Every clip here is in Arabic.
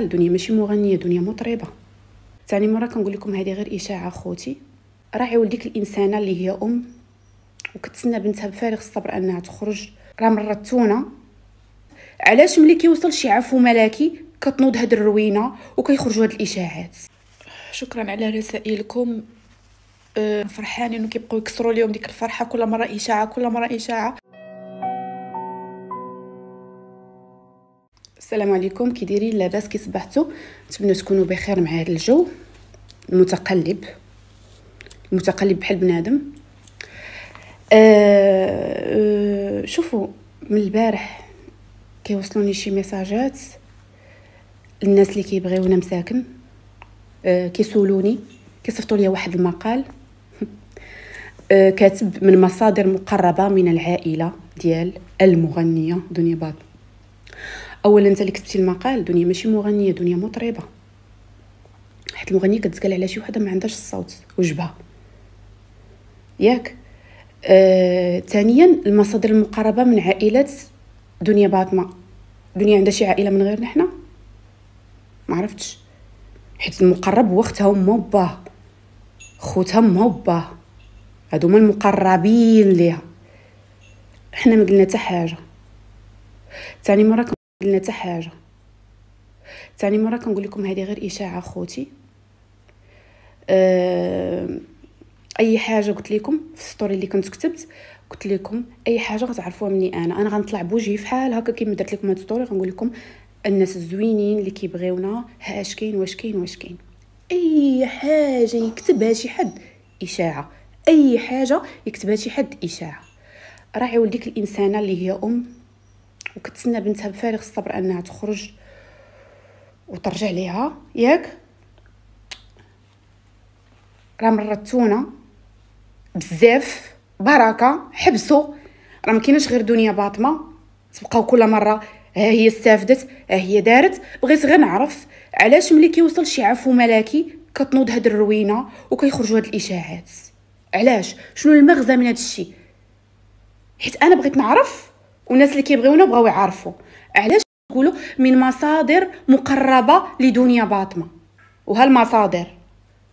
الدنيا ماشي مغنيه دنيا مطربه ثاني مره كنقول لكم هذه غير اشاعه خوتي راعي ولديك الانسانه اللي هي ام وكتسنى بنتها بفارغ الصبر انها تخرج راه مرتونا علاش ملي كيوصل شي عفو ملكي كتنوض هاد الروينه وكيخرجوا هاد الاشاعات شكرا على رسائلكم آه، فرحانين وكيبقاو يكسروا اليوم ديك الفرحه كل مره اشاعه كل مره اشاعه السلام عليكم كي دايرين لاباس كي صبحتوا نتمنى تكونوا بخير مع هذا الجو المتقلب المتقلب بحال بنادم أه أه شوفوا من البارح كيوصلوني شي ميساجات الناس اللي كيبغيونا مساكن أه كيسولوني كيصيفطوا لي واحد المقال أه كاتب من مصادر مقربه من العائله ديال المغنيه دنيا باط اولا انت اللي كتبتي المقال دنيا ماشي مغنيه دنيا مطربه حيت المغنيه كتزكل على شي وحده ما عندهاش الصوت وجبها ياك آه، ثانيا المصادر المقربه من عائلات دنيا باطمه دنيا عندها شي عائله من غيرنا حنا ما عرفتش حيت المقرب هو اختها وما وباه خوتها ما وباه هادو هما المقربين ليها حنا ما قلنا حتى حاجه ثاني مره قلنا حتى حاجه ثاني مره كنقول لكم هذه غير اشاعه خوتي آه، اي حاجه قلت لكم في السطوري اللي كنت كتبت قلت لكم اي حاجه غتعرفوها مني انا انا غنطلع بوجهي فحال هكا كيما درت لكم هاد السطوري غنقول لكم الناس الزوينين اللي كيبغيونا هاش كاين واش كاين واش كاين اي حاجه يكتبها شي حد اشاعه اي حاجه يكتبها شي حد اشاعه راعي ولديك الانسانه اللي هي ام وكتسنى بنتها بفارغ الصبر انها تخرج وترجع ليها ياك راه مرتونا بزاف بركه حبسوا راه ما غير دنيا باطمه تبقاو كل مره ها هي استافدت ها هي دارت بغيت غير نعرف علاش ملي كيوصل شي عفو ملكي كتنوض هاد الروينه وكيخرجوا هاد الاشاعات علاش شنو المغزى من هاد الشيء حيت انا بغيت نعرف والناس اللي كيبغيونا بغاو يعرفوا علاش نقولوا من مصادر مقربه لدنيا باطمه وهالمصادر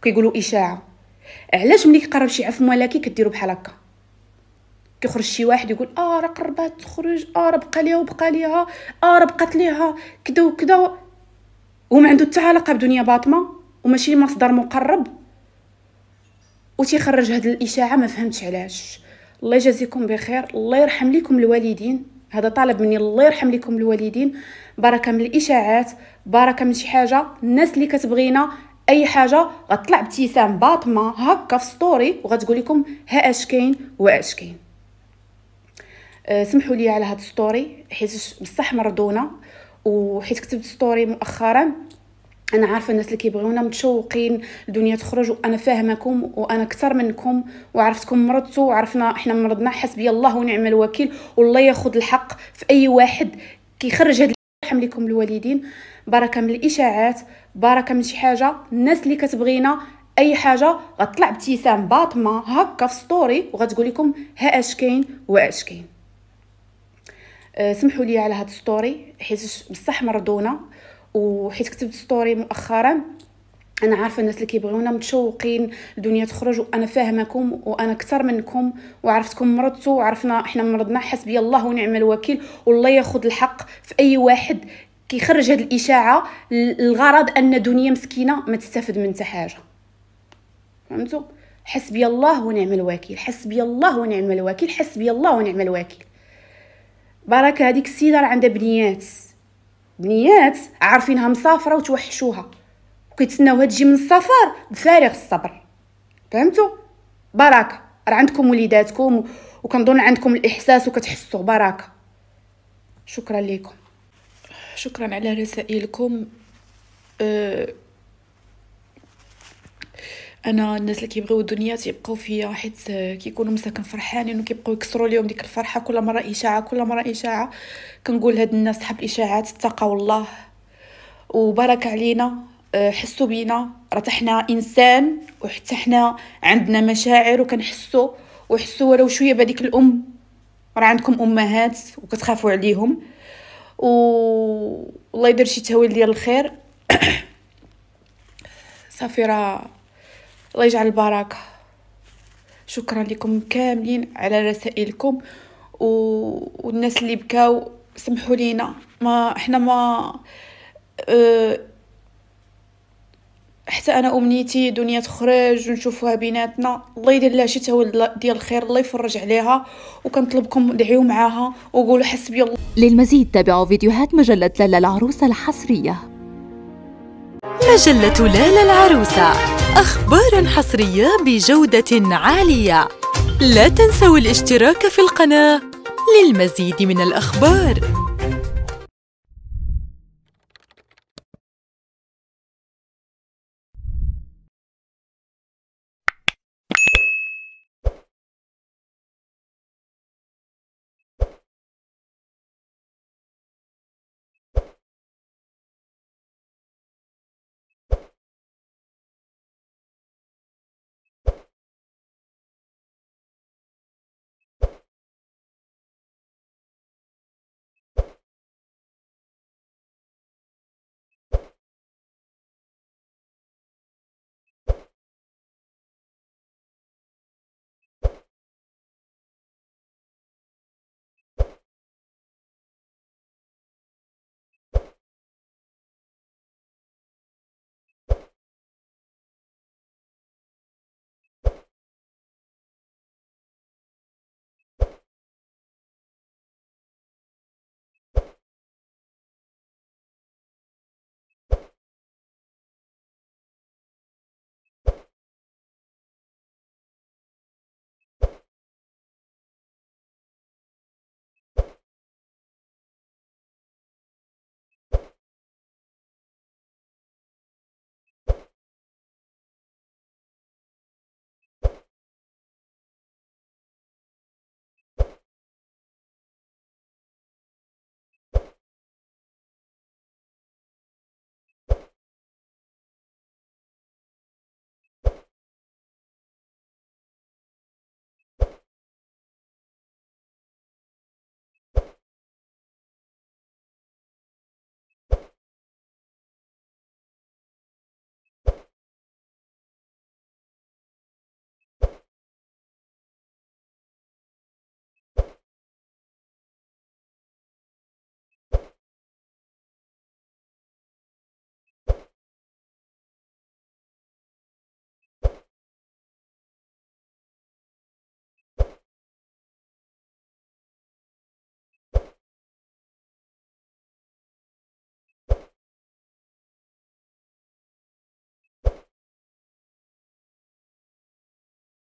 كيقولوا اشاعه علاش ملي كيقرب شي عفو ملكي كديروا بحال هكا كيخرج شي واحد يقول اه راه قربات تخرج اه راه بقى ليها وبقى ليها اه راه بقات ليها كدا وكدا وما ما عنده حتى علاقه بدنيا باطمه وماشي مصدر مقرب وتيخرج هاد الاشاعه ما فهمتش علاش الله يجازيكم بخير الله يرحم لكم الوالدين هذا طالب مني الله يرحم لكم الوالدين بركه من الاشاعات بركه من شي حاجه الناس اللي كتبغينا اي حاجه غتطلع ابتسام باطمه هكا في ستوري وغتقول لكم ها اش كاين واش كاين آه، سمحوا لي على هاد ستوري حيت بصح مرضونه وحيت كتبت ستوري مؤخرا انا عارفه الناس اللي كيبغيونا متشوقين الدنيا تخرج وانا فاهمكم وانا اكثر منكم وعرفتكم مرضتوا وعرفنا احنا مرضنا حسبي الله ونعم الوكيل والله ياخذ الحق في اي واحد كيخرج هاد يرحم لكم الوالدين بركه من الاشاعات بركه من شي حاجه الناس اللي كتبغينا اي حاجه غتطلع ابتسام باطمه هكا في ستوري وغتقول لكم ها اش كاين واش كاين أه سمحوا لي على هاد ستوري حيت بصح مرضونا وحيت كتبت ستوري مؤخرا انا عارفه الناس اللي كيبغيونا متشوقين الدنيا تخرج وانا فاهمكم وانا اكثر منكم وعرفتكم مرضتوا وعرفنا احنا مرضنا حسبي الله ونعم الوكيل والله ياخذ الحق في اي واحد كيخرج هذه الاشاعه الغرض ان دنيا مسكينه ما تستفد من حاجه فهمتوا حسبي الله ونعم الوكيل حسبي الله ونعم الوكيل حسبي الله ونعم الوكيل بركه هذيك السيده عندها بنيات بنيات عارفينها مسافره وتوحشوها وكيتسناوها تجي من السفر بفارغ الصبر فهمتوا بركه راه عندكم وليداتكم وكنظن عندكم الاحساس وكتحسوا بركه شكرا لكم شكرا على رسائلكم أه انا الناس اللي كيبغيو الدنيا تيبقاو فيا حيت كيكونوا مساكن فرحانين وكيبقاو يكسروا ليهم ديك الفرحه كل مره اشاعه كل مره اشاعه كنقول هاد الناس صحاب الاشاعات اتقوا الله وبارك علينا آه، حسوا بينا راه حنا انسان وحتى حنا عندنا مشاعر وكنحسوا وحسوا ولو شويه بهذيك الام راه عندكم امهات وكتخافوا عليهم و الله يدير شي تهويل ديال الخير صافي راه الله يجعل البركه شكرا لكم كاملين على رسائلكم و... والناس اللي بكاو سمحوا لينا ما احنا ما اه... حتى انا امنيتي دنيا تخرج ونشوفوها بيناتنا الله يدير لها شي تولد ديال الخير الله يفرج عليها وكنطلبكم دعيو معاها وقولوا حسبي الله للمزيد تابعوا فيديوهات مجله لالا العروسه الحصريه مجلة لالا العروسة أخبار حصرية بجودة عالية لا تنسوا الاشتراك في القناة للمزيد من الأخبار